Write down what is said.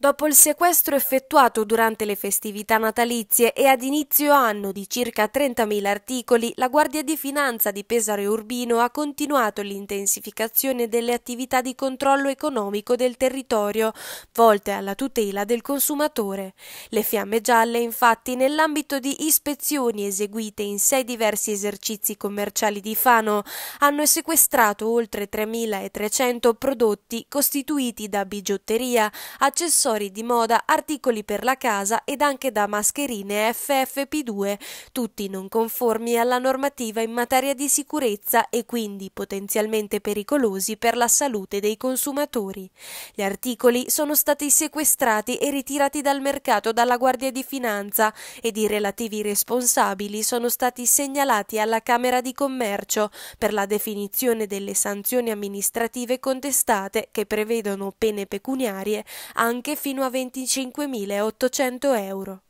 Dopo il sequestro effettuato durante le festività natalizie e ad inizio anno di circa 30.000 articoli, la Guardia di Finanza di Pesaro e Urbino ha continuato l'intensificazione delle attività di controllo economico del territorio, volte alla tutela del consumatore. Le fiamme gialle, infatti, nell'ambito di ispezioni eseguite in sei diversi esercizi commerciali di Fano, hanno sequestrato oltre 3.300 prodotti costituiti da bigiotteria, accessori accessori di moda, articoli per la casa ed anche da mascherine FFP2, tutti non conformi alla normativa in materia di sicurezza e quindi potenzialmente pericolosi per la salute dei consumatori. Gli articoli sono stati sequestrati e ritirati dal mercato dalla Guardia di Finanza ed i relativi responsabili sono stati segnalati alla Camera di Commercio per la definizione delle sanzioni amministrative contestate che prevedono pene pecuniarie anche fino a 25.800 euro.